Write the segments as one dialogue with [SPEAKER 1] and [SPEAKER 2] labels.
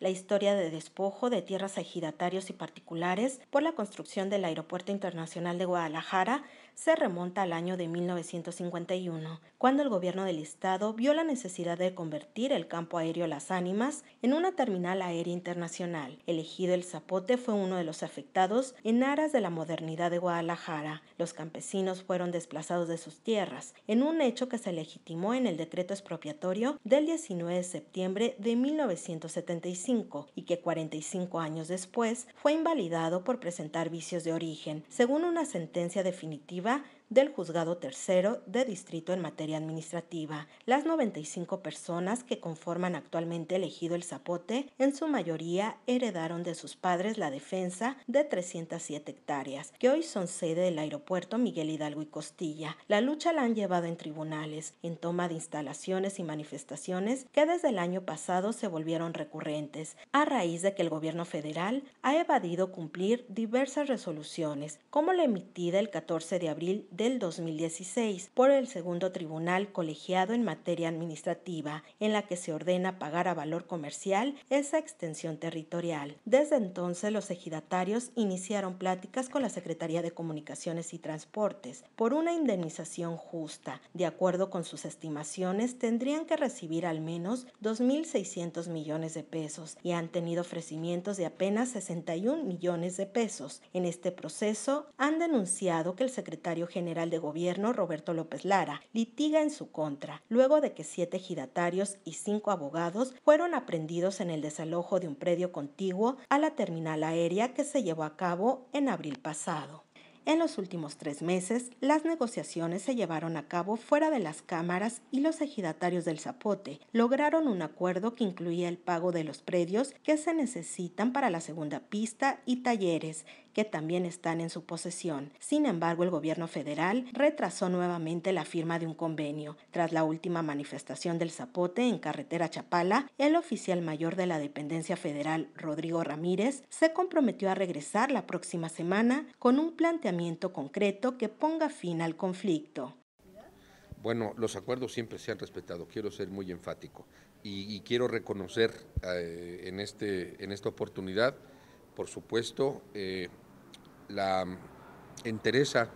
[SPEAKER 1] la historia de despojo de tierras a ejidatarios y particulares por la construcción del Aeropuerto Internacional de Guadalajara se remonta al año de 1951, cuando el gobierno del estado vio la necesidad de convertir el campo aéreo Las Ánimas en una terminal aérea internacional. Elegido el Zapote fue uno de los afectados en aras de la modernidad de Guadalajara. Los campesinos fueron desplazados de sus tierras, en un hecho que se legitimó en el decreto expropiatorio del 19 de septiembre de 1975 y que 45 años después fue invalidado por presentar vicios de origen, según una sentencia definitiva arriba del Juzgado Tercero de Distrito en materia administrativa. Las 95 personas que conforman actualmente elegido El Zapote, en su mayoría heredaron de sus padres la defensa de 307 hectáreas, que hoy son sede del aeropuerto Miguel Hidalgo y Costilla. La lucha la han llevado en tribunales, en toma de instalaciones y manifestaciones que desde el año pasado se volvieron recurrentes, a raíz de que el gobierno federal ha evadido cumplir diversas resoluciones, como la emitida el 14 de abril del 2016 por el segundo tribunal colegiado en materia administrativa, en la que se ordena pagar a valor comercial esa extensión territorial. Desde entonces, los ejidatarios iniciaron pláticas con la Secretaría de Comunicaciones y Transportes por una indemnización justa. De acuerdo con sus estimaciones, tendrían que recibir al menos 2.600 millones de pesos y han tenido ofrecimientos de apenas 61 millones de pesos. En este proceso, han denunciado que el secretario general general de gobierno, Roberto López Lara, litiga en su contra, luego de que siete ejidatarios y cinco abogados fueron aprendidos en el desalojo de un predio contiguo a la terminal aérea que se llevó a cabo en abril pasado. En los últimos tres meses, las negociaciones se llevaron a cabo fuera de las cámaras y los ejidatarios del Zapote lograron un acuerdo que incluía el pago de los predios que se necesitan para la segunda pista y talleres, que también están en su posesión. Sin embargo, el gobierno federal retrasó nuevamente la firma de un convenio. Tras la última manifestación del Zapote en carretera Chapala, el oficial mayor de la dependencia federal, Rodrigo Ramírez, se comprometió a regresar la próxima semana con un planteamiento concreto que ponga fin al conflicto.
[SPEAKER 2] Bueno, los acuerdos siempre se han respetado, quiero ser muy enfático y, quiero reconocer eh, en, este, en esta oportunidad, por supuesto, eh, la entereza,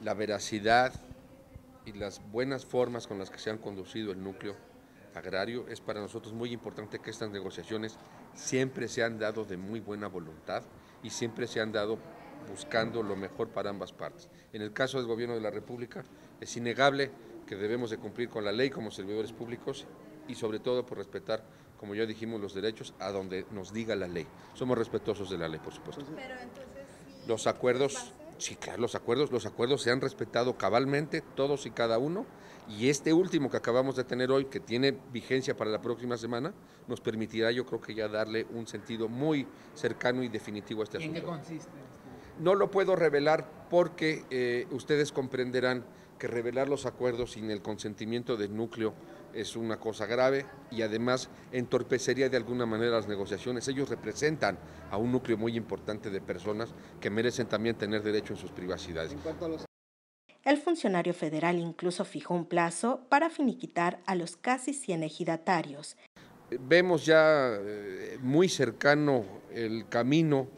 [SPEAKER 2] la veracidad y las buenas formas con las que se han conducido el núcleo agrario. Es para nosotros muy importante que estas negociaciones siempre se han dado de muy buena voluntad y siempre se han dado buscando lo mejor para ambas partes. En el caso del Gobierno de la República es innegable que debemos de cumplir con la ley como servidores públicos y sobre todo por respetar, como ya dijimos, los derechos a donde nos diga la ley. Somos respetuosos de la ley, por supuesto. Pero los acuerdos, sí, claro, los acuerdos, los acuerdos se han respetado cabalmente, todos y cada uno, y este último que acabamos de tener hoy, que tiene vigencia para la próxima semana, nos permitirá yo creo que ya darle un sentido muy cercano y definitivo a este ¿Y asunto. ¿En qué consiste? No lo puedo revelar porque eh, ustedes comprenderán que revelar los acuerdos sin el consentimiento del núcleo es una cosa grave y además entorpecería de alguna manera las negociaciones. Ellos representan a un núcleo muy importante de personas que merecen también tener derecho en sus privacidades.
[SPEAKER 1] El funcionario federal incluso fijó un plazo para finiquitar a los casi 100 ejidatarios.
[SPEAKER 2] Vemos ya eh, muy cercano el camino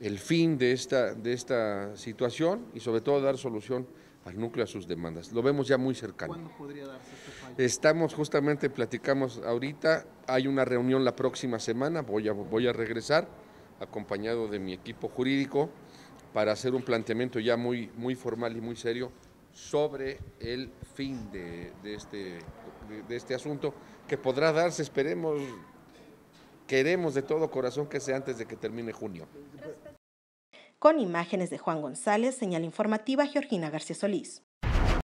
[SPEAKER 2] el fin de esta, de esta situación y sobre todo dar solución al núcleo a sus demandas. Lo vemos ya muy cercano. ¿Cuándo podría darse este Estamos justamente, platicamos ahorita, hay una reunión la próxima semana, voy a, voy a regresar acompañado de mi equipo jurídico para hacer un planteamiento ya muy, muy formal y muy serio sobre el fin de, este, de este asunto, que podrá darse, esperemos, queremos de todo corazón que sea antes de que termine junio.
[SPEAKER 1] Con imágenes de Juan González, señal informativa Georgina García Solís.